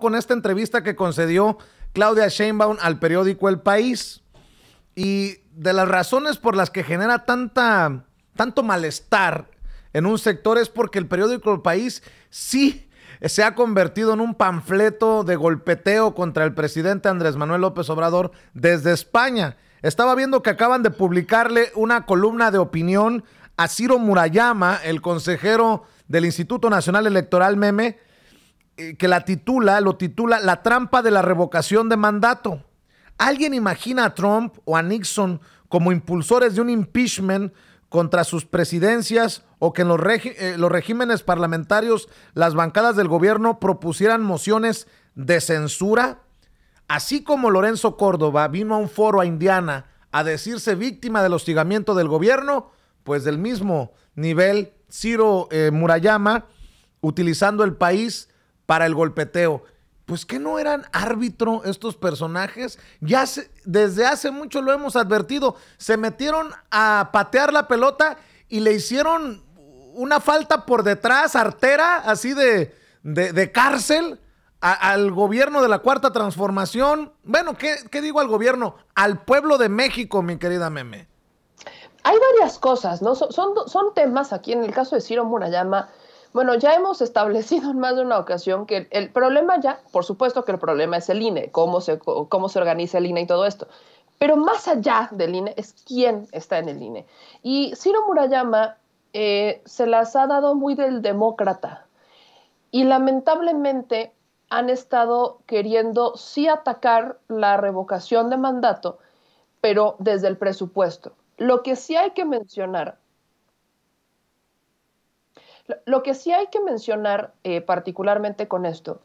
con esta entrevista que concedió Claudia Sheinbaum al periódico El País. Y de las razones por las que genera tanta, tanto malestar en un sector es porque el periódico El País sí se ha convertido en un panfleto de golpeteo contra el presidente Andrés Manuel López Obrador desde España. Estaba viendo que acaban de publicarle una columna de opinión a Ciro Murayama, el consejero del Instituto Nacional Electoral Meme, eh, que la titula, lo titula La trampa de la revocación de mandato. ¿Alguien imagina a Trump o a Nixon como impulsores de un impeachment contra sus presidencias o que en los, eh, los regímenes parlamentarios las bancadas del gobierno propusieran mociones de censura? Así como Lorenzo Córdoba vino a un foro a Indiana a decirse víctima del hostigamiento del gobierno, pues del mismo nivel, Ciro eh, Murayama, utilizando el país para el golpeteo. Pues que no eran árbitro estos personajes. Ya desde hace mucho lo hemos advertido. Se metieron a patear la pelota y le hicieron una falta por detrás, artera, así de, cárcel, al gobierno de la Cuarta Transformación. Bueno, ¿qué, digo al gobierno? Al pueblo de México, mi querida Meme. Hay varias cosas, ¿no? Son, son, son temas aquí. En el caso de Ciro Murayama, bueno, ya hemos establecido en más de una ocasión que el problema ya, por supuesto que el problema es el INE, cómo se, cómo se organiza el INE y todo esto. Pero más allá del INE es quién está en el INE. Y Ciro Murayama eh, se las ha dado muy del demócrata. Y lamentablemente han estado queriendo sí atacar la revocación de mandato, pero desde el presupuesto. Lo que sí hay que mencionar lo que sí hay que mencionar eh, particularmente con esto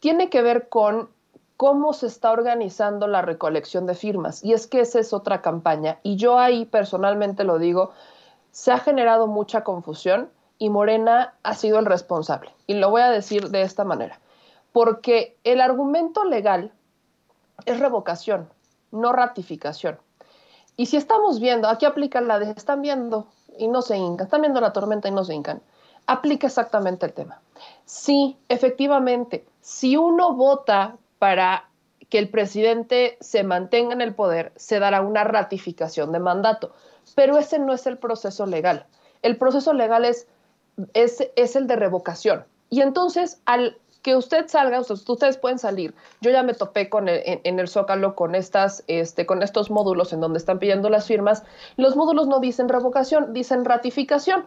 tiene que ver con cómo se está organizando la recolección de firmas. Y es que esa es otra campaña. Y yo ahí personalmente lo digo, se ha generado mucha confusión y Morena ha sido el responsable. Y lo voy a decir de esta manera, porque el argumento legal es revocación, no ratificación. Y si estamos viendo, aquí aplican la de están viendo y no se hincan, están viendo la tormenta y no se hincan aplica exactamente el tema. Sí, efectivamente, si uno vota para que el presidente se mantenga en el poder, se dará una ratificación de mandato, pero ese no es el proceso legal. El proceso legal es, el de revocación. Y entonces, al que usted salga, ustedes, pueden salir. Yo ya me topé con en, el Zócalo con, estas, este, con estos módulos en donde están pidiendo las firmas. Los módulos no dicen revocación, dicen ratificación.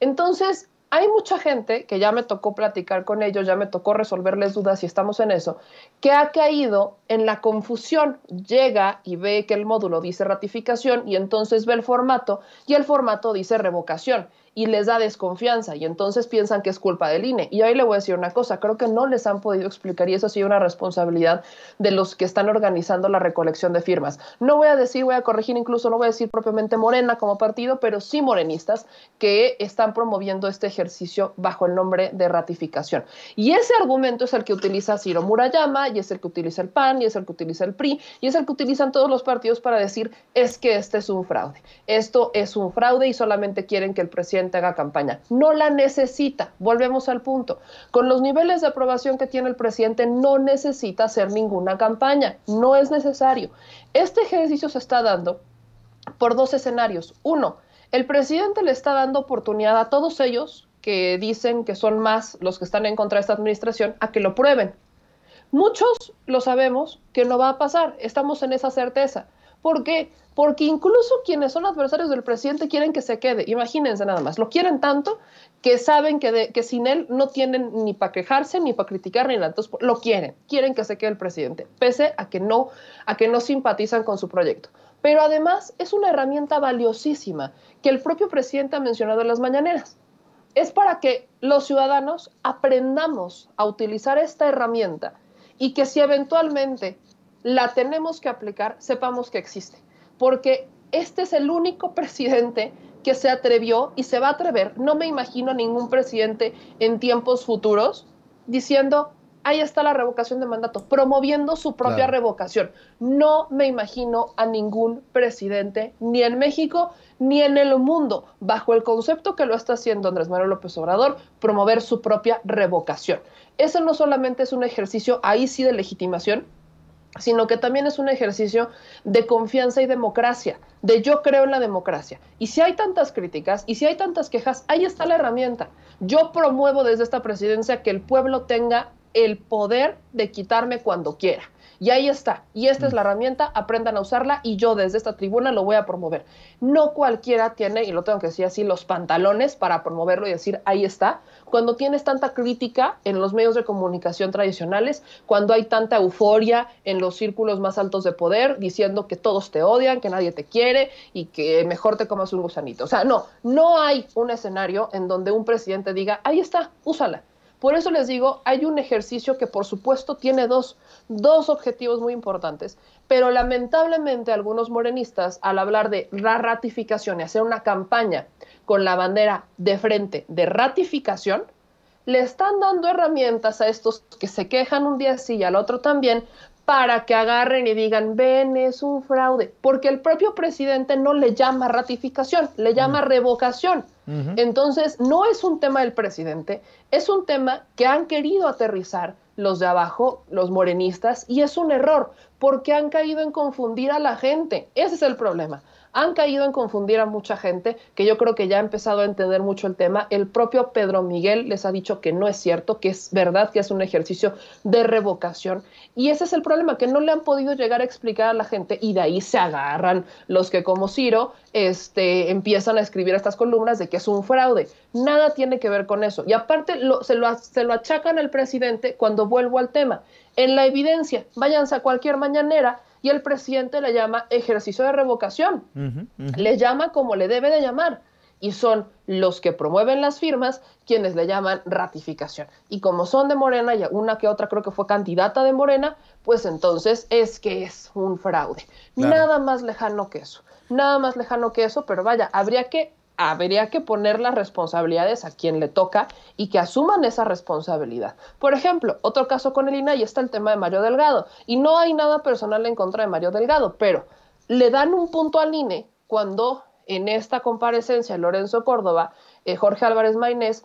Entonces, hay mucha gente que ya me tocó platicar con ellos, ya me tocó resolverles dudas y estamos en eso, que ha caído en la confusión. Llega y ve que el módulo dice ratificación y entonces ve el formato y el formato dice revocación y les da desconfianza y entonces piensan que es culpa del INE. Y ahí le voy a decir una cosa, creo que no les han podido explicar y eso ha sido una responsabilidad de los que están organizando la recolección de firmas. No voy a decir, voy a corregir incluso, no voy a decir propiamente Morena como partido, pero sí morenistas que están promoviendo este ejercicio bajo el nombre de ratificación. Y ese argumento es el que utiliza Ciro Murayama y es el que utiliza el PAN y es el que utiliza el PRI y es el que utilizan todos los partidos para decir es que este es un fraude. Esto es un fraude y solamente quieren que el presidente haga campaña. No la necesita. Volvemos al punto. Con los niveles de aprobación que tiene el presidente, no necesita hacer ninguna campaña. No es necesario. Este ejercicio se está dando por dos escenarios. Uno, el presidente le está dando oportunidad a todos ellos que dicen que son más los que están en contra de esta administración a que lo prueben. Muchos lo sabemos que no va a pasar, estamos en esa certeza, porque porque incluso quienes son adversarios del presidente quieren que se quede. Imagínense nada más, lo quieren tanto que saben que, sin él no tienen ni para quejarse, ni para criticar, ni nada. lo quieren, quieren que se quede el presidente, pese a que no, a que no simpatizan con su proyecto. Pero además es una herramienta valiosísima que el propio presidente ha mencionado en las mañaneras. Es para que los ciudadanos aprendamos a utilizar esta herramienta y que si eventualmente la tenemos que aplicar, sepamos que existe, porque este es el único presidente que se atrevió y se va a atrever. No me imagino ningún presidente en tiempos futuros diciendo, ahí está la revocación de mandato, promoviendo su propia revocación. No me imagino a ningún presidente, ni en México, ni en el mundo, bajo el concepto que lo está haciendo Andrés Manuel López Obrador, promover su propia revocación. Eso no solamente es un ejercicio ahí sí de legitimación, sino que también es un ejercicio de confianza y democracia, de yo creo en la democracia. Y si hay tantas críticas y si hay tantas quejas, ahí está la herramienta. Yo promuevo desde esta presidencia que el pueblo tenga el poder de quitarme cuando quiera. Y ahí está. Y esta es la mm. herramienta, aprendan a usarla y yo desde esta tribuna lo voy a promover. No cualquiera tiene, y lo tengo que decir así, los pantalones para promoverlo y decir, ahí está cuando tienes tanta crítica en los medios de comunicación tradicionales, cuando hay tanta euforia en los círculos más altos de poder diciendo que todos te odian, que nadie te quiere y que mejor te comas un gusanito. O sea, no, no hay un escenario en donde un presidente diga, ahí está, úsala. Por eso les digo, hay un ejercicio que por supuesto tiene dos, dos objetivos muy importantes, pero lamentablemente algunos morenistas al hablar de la ratificación y hacer una campaña con la bandera de frente de ratificación, le están dando herramientas a estos que se quejan un día sí y al otro también para que agarren y digan, ven, es un fraude, porque el propio presidente no le llama ratificación, le llama revocación. Entonces, no es un tema del presidente, es un tema que han querido aterrizar los de abajo, los morenistas, y es un error, porque han caído en confundir a la gente. Ese es el problema han caído en confundir a mucha gente que yo creo que ya ha empezado a entender mucho el tema. El propio Pedro Miguel les ha dicho que no es cierto, que es verdad que es un ejercicio de revocación. Y ese es el problema, que no le han podido llegar a explicar a la gente y de ahí se agarran los que como Ciro este, empiezan a escribir estas columnas de que es un fraude. Nada tiene que ver con eso. Y aparte lo, se, lo, se lo achacan al presidente cuando vuelvo al tema. En la evidencia, váyanse a cualquier mañanera el presidente le llama ejercicio de revocación, le llama como le debe de llamar, y son los que promueven las firmas quienes le llaman ratificación. Y como son de Morena y una que otra creo que fue candidata de Morena, pues entonces es que es un fraude. Nada más lejano que eso, nada más lejano que eso, pero vaya, habría que habría que poner las responsabilidades a quien le toca y que asuman esa responsabilidad. Por ejemplo, otro caso con el ...y está el tema de Mario Delgado, y no hay nada personal en contra de Mario Delgado, pero le dan un punto al INE cuando en esta comparecencia Lorenzo Córdoba, eh, Jorge Álvarez Maynés,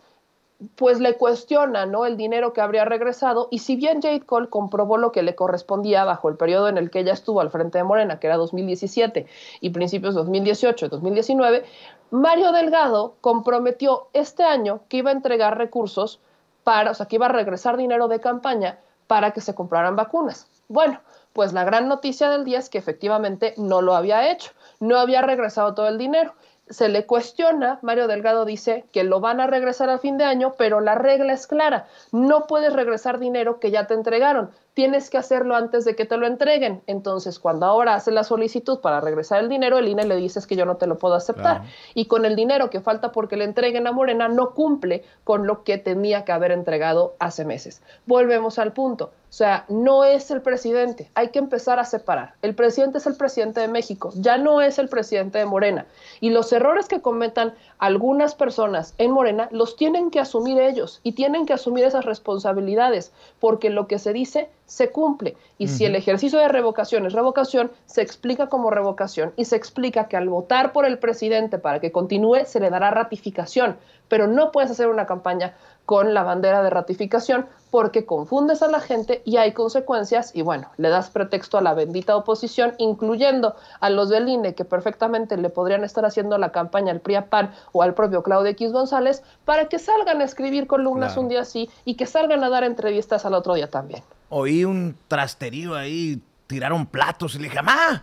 pues le cuestiona ¿no? el dinero que habría regresado y si bien Jade Cole comprobó lo que le correspondía bajo el periodo en el que ella estuvo al frente de Morena, que era 2017 y principios 2018, 2019, Mario Delgado comprometió este año que iba a entregar recursos para, o sea, que iba a regresar dinero de campaña para que se compraran vacunas. Bueno, pues la gran noticia del día es que efectivamente no lo había hecho, no había regresado todo el dinero. Se le cuestiona, Mario Delgado dice que lo van a regresar al fin de año, pero la regla es clara, no puedes regresar dinero que ya te entregaron tienes que hacerlo antes de que te lo entreguen. Entonces, cuando ahora haces la solicitud para regresar el dinero, el INE le dices que yo no te lo puedo aceptar. Y con el dinero que falta porque le entreguen a Morena, no cumple con lo que tenía que haber entregado hace meses. Volvemos al punto o sea, no es el presidente, hay que empezar a separar. El presidente es el presidente de México, ya no es el presidente de Morena. Y los errores que cometan algunas personas en Morena los tienen que asumir ellos y tienen que asumir esas responsabilidades, porque lo que se dice se cumple. Y si el ejercicio de revocación es revocación, se explica como revocación y se explica que al votar por el presidente para que continúe, se le dará ratificación. Pero no puedes hacer una campaña con la bandera de ratificación porque confundes a la gente y hay consecuencias y bueno, le das pretexto a la bendita oposición, incluyendo a los del INE que perfectamente le podrían estar haciendo la campaña al PRIAPAN o al propio Claudio X González para que salgan a escribir columnas un día así y que salgan a dar entrevistas al otro día también. Oí un trasterío ahí, tiraron platos y le dije, ¡Ah!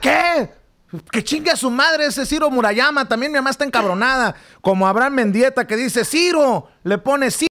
¿qué? Que chingue a su madre ese Ciro Murayama. También mi mamá está encabronada. Como Abraham Mendieta que dice, Ciro, le pone Ciro.